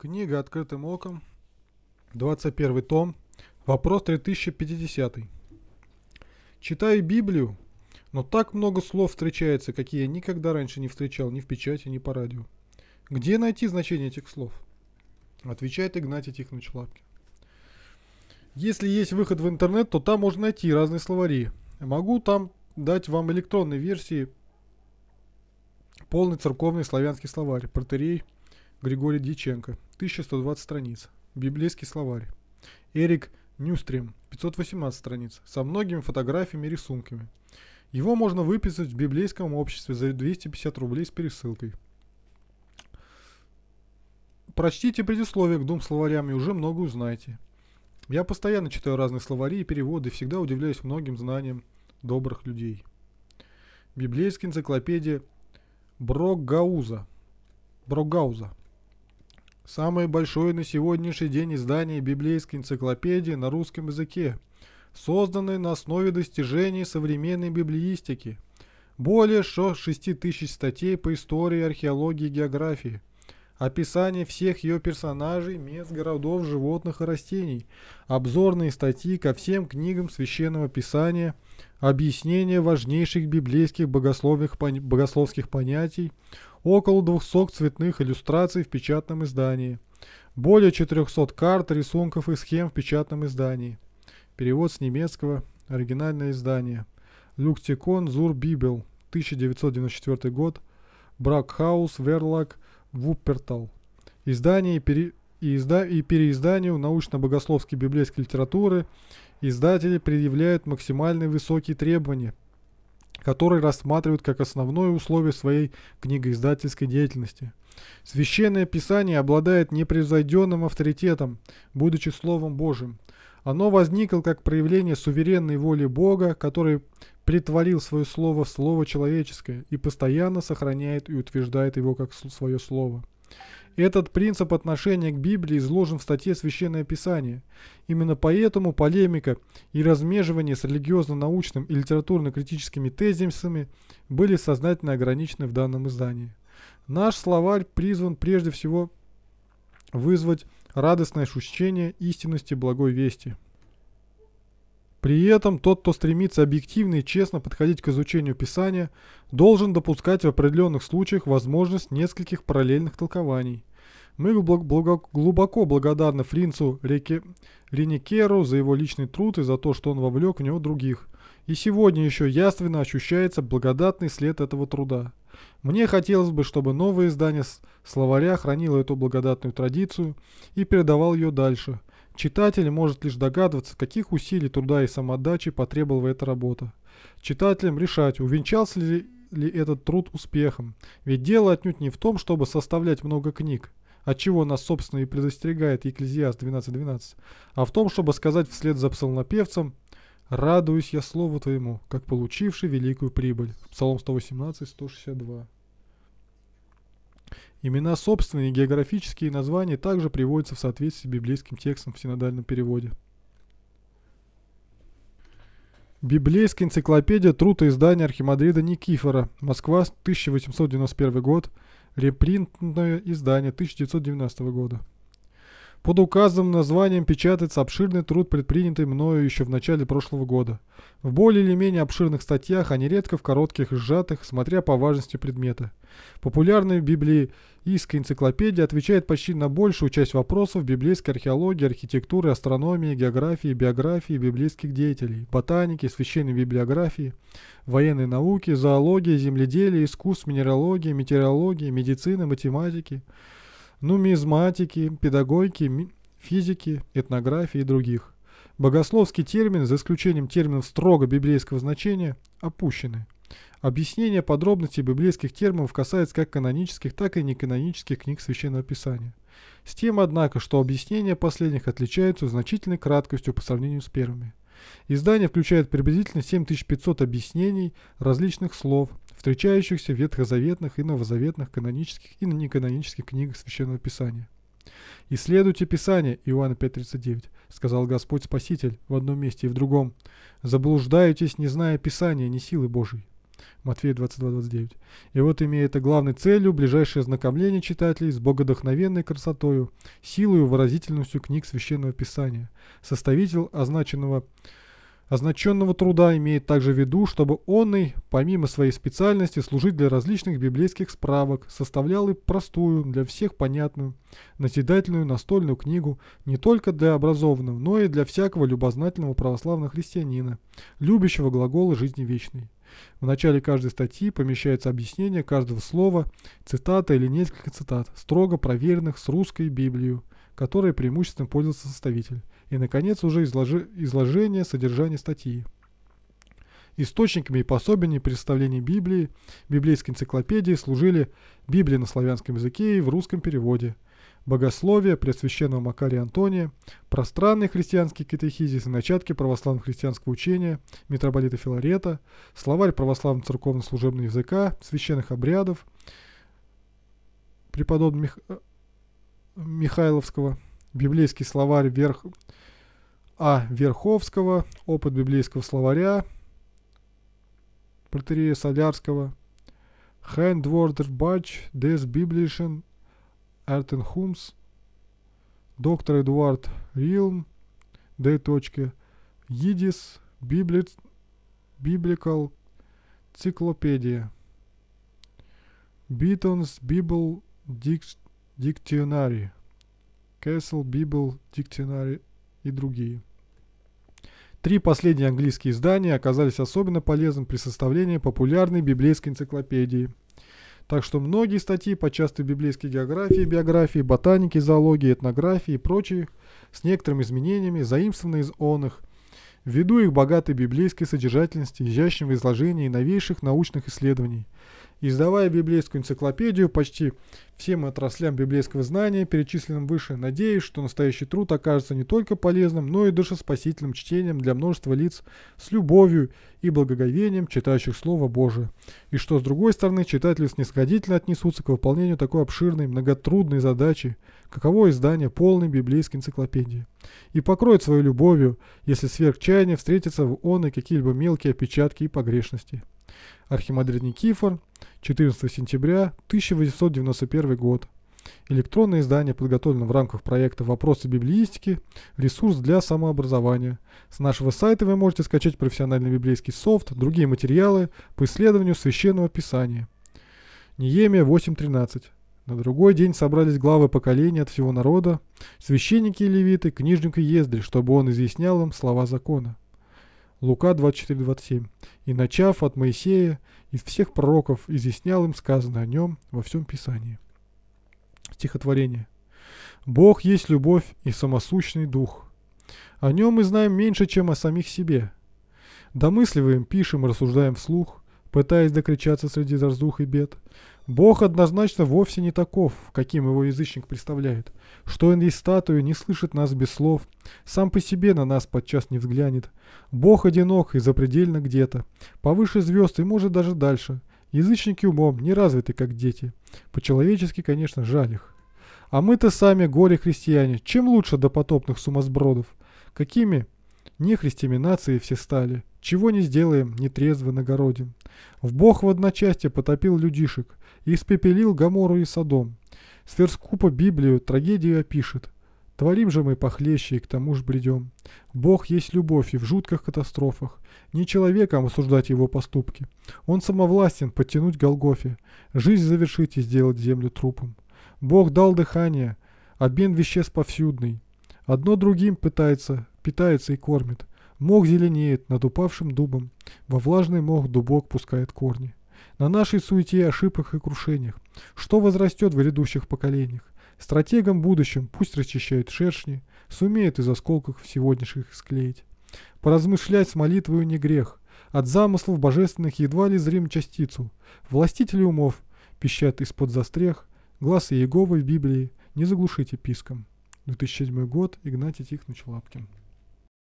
Книга «Открытым оком», 21 том, вопрос 3050. Читаю Библию, но так много слов встречается, какие я никогда раньше не встречал ни в печати, ни по радио. Где найти значение этих слов? Отвечает Игнатий Тихонович Лапкин. Если есть выход в интернет, то там можно найти разные словари. Могу там дать вам электронной версии полный церковный славянский словарь, протерей Григорий Дьяченко. 1120 страниц. Библейский словарь. Эрик Нюстрим, 518 страниц, со многими фотографиями и рисунками. Его можно выписать в библейском обществе за 250 рублей с пересылкой. Прочтите предисловие к двум словарям и уже много узнаете. Я постоянно читаю разные словари и переводы и всегда удивляюсь многим знаниям добрых людей. Библейская энциклопедия Брогауза. Брогауза. Самое большое на сегодняшний день издание библейской энциклопедии на русском языке, созданное на основе достижений современной библеистики. Более 6 тысяч статей по истории, археологии и географии. Описание всех ее персонажей, мест, городов, животных и растений. Обзорные статьи ко всем книгам Священного Писания. Объяснение важнейших библейских богословских понятий около 200 цветных иллюстраций в печатном издании, более 400 карт, рисунков и схем в печатном издании. Перевод с немецкого, оригинальное издание. Люктикон Зур Бибел, 1994 год, Бракхаус Верлак Вуппертал. Издание пере... и, изда... и переизданию научно-богословской библейской литературы издатели предъявляют максимально высокие требования – который рассматривает как основное условие своей книгоиздательской деятельности. Священное Писание обладает непревзойденным авторитетом, будучи Словом Божьим. Оно возникло как проявление суверенной воли Бога, который притворил свое слово в слово человеческое и постоянно сохраняет и утверждает его как свое слово. Этот принцип отношения к Библии изложен в статье «Священное Писание». Именно поэтому полемика и размеживание с религиозно-научным и литературно-критическими тезисами были сознательно ограничены в данном издании. Наш словарь призван прежде всего вызвать радостное ощущение истинности благой вести – при этом тот, кто стремится объективно и честно подходить к изучению Писания, должен допускать в определенных случаях возможность нескольких параллельных толкований. Мы глубоко благодарны Фринцу Реке... Реникеру за его личный труд и за то, что он вовлек в него других. И сегодня еще яственно ощущается благодатный след этого труда. Мне хотелось бы, чтобы новое издание словаря хранило эту благодатную традицию и передавал ее дальше – Читатель может лишь догадываться, каких усилий, труда и самоотдачи потребовала эта работа. Читателям решать, увенчался ли, ли этот труд успехом. Ведь дело отнюдь не в том, чтобы составлять много книг, от чего нас, собственно, и предостерегает Екклезиаст 12.12, а в том, чтобы сказать вслед за псалмопевцем «Радуюсь я слову твоему, как получивший великую прибыль». Псалом 118, 162. Имена собственные и географические названия также приводятся в соответствии с библейским текстом в синодальном переводе. Библейская энциклопедия труд и издание Архимандрида Никифора. Москва, 1891 год. Репринтное издание 1990 года. Под указанным названием печатается обширный труд, предпринятый мною еще в начале прошлого года. В более или менее обширных статьях, а нередко в коротких и сжатых, смотря по важности предмета. Популярная библейская энциклопедия отвечает почти на большую часть вопросов библейской археологии, архитектуры, астрономии, географии, биографии библейских деятелей, ботаники, священной библиографии, военной науки, зоологии, земледелия, искусств, минералогии, метеорологии, медицины, математики – нумизматики, педагогики, физики, этнографии и других. Богословские термины, за исключением терминов строго библейского значения, опущены. Объяснение подробностей библейских терминов касается как канонических, так и неканонических книг Священного Писания. С тем, однако, что объяснения последних отличаются значительной краткостью по сравнению с первыми. Издание включает приблизительно 7500 объяснений различных слов, встречающихся в ветхозаветных и новозаветных канонических и неканонических книгах Священного Писания. «Исследуйте Писание» Иоанна 5.39, сказал Господь Спаситель в одном месте и в другом. «Заблуждаетесь, не зная Писания, не силы Божьей». Матфея 22.29. И вот, имея это главной целью, ближайшее ознакомление читателей с богодохновенной красотою, силою, выразительностью книг Священного Писания. Составитель означенного означенного труда имеет также в виду, чтобы он и, помимо своей специальности, служить для различных библейских справок, составлял и простую, для всех понятную, назидательную настольную книгу не только для образованного, но и для всякого любознательного православного христианина, любящего глаголы жизни вечной. В начале каждой статьи помещается объяснение каждого слова, цитата или несколько цитат, строго проверенных с русской Библией которой преимущественно пользовался составитель, и, наконец, уже изложи, изложение содержания статьи. Источниками и пособиями представлений Библии, библейской энциклопедии служили Библия на славянском языке и в русском переводе, богословие Преосвященного Макария Антония, пространные христианские катехизис и начатки православного христианского учения митрополита Филарета, словарь православного церковно-служебного языка, священных обрядов, преподобный Мих... Э, Михайловского, библейский словарь Верх... А. Верховского, опыт библейского словаря, протерея Солярского, Хендвордер Бач, Дес Библишен, Эртен Хумс, доктор Эдуард Рилм, Д. Йидис Библи... Библикал, Циклопедия. Битонс, Библ, Дикс, Dictionary, Castle Bible Dictionary и другие. Три последние английские издания оказались особенно полезны при составлении популярной библейской энциклопедии. Так что многие статьи по частой библейской географии, биографии, ботанике, зоологии, этнографии и прочих с некоторыми изменениями заимствованы из оных, ввиду их богатой библейской содержательности, изящного изложения и новейших научных исследований издавая библейскую энциклопедию почти всем отраслям библейского знания, перечисленным выше, надеясь, что настоящий труд окажется не только полезным, но и душеспасительным чтением для множества лиц с любовью и благоговением, читающих Слово Божие. И что, с другой стороны, читатели снисходительно отнесутся к выполнению такой обширной, многотрудной задачи, каково издание полной библейской энциклопедии. И покроет свою любовью, если сверх чаяния встретятся в он и какие-либо мелкие опечатки и погрешности. Архимандрит Никифор, 14 сентября 1891 год. Электронное издание подготовлено в рамках проекта «Вопросы библиистики. Ресурс для самообразования». С нашего сайта вы можете скачать профессиональный библейский софт, другие материалы по исследованию священного писания. Неемия 8.13. На другой день собрались главы поколения от всего народа, священники и левиты, книжник и ездрь, чтобы он изъяснял им слова закона. Лука 24-27. «И начав от Моисея, из всех пророков, изъяснял им сказанное о нем во всем Писании». Стихотворение. «Бог есть любовь и самосущный дух. О нем мы знаем меньше, чем о самих себе. Домысливаем, пишем, рассуждаем вслух, пытаясь докричаться среди зарзух и бед. Бог однозначно вовсе не таков, каким его язычник представляет. Что он есть статую, не слышит нас без слов, сам по себе на нас подчас не взглянет. Бог одинок и запредельно где-то, повыше звезд и может даже дальше. Язычники умом не развиты, как дети. По-человечески, конечно, жаль их. А мы-то сами горе-христиане, чем лучше допотопных сумасбродов? Какими Нехристями нации все стали. Чего не сделаем, нетрезво на городе. В бог в одночасье потопил людишек и испепелил Гамору и Садом. Сверскупа Библию трагедию опишет. Творим же мы похлеще и к тому ж бредем. Бог есть любовь и в жутких катастрофах. Не человеком осуждать его поступки. Он самовластен подтянуть Голгофе, жизнь завершить и сделать землю трупом. Бог дал дыхание, обмен веществ повсюдный. Одно другим пытается питается и кормит. Мох зеленеет над упавшим дубом, во влажный мох дубок пускает корни. На нашей суете ошибках и крушениях, что возрастет в грядущих поколениях. Стратегам будущем пусть расчищают шершни, сумеют из осколков сегодняшних склеить. Поразмышлять с молитвою не грех, от замыслов божественных едва ли зрим частицу. Властители умов пищат из-под застрех, глаз Иеговы в Библии не заглушите писком. 2007 год, Игнатий Тихонович Лапкин.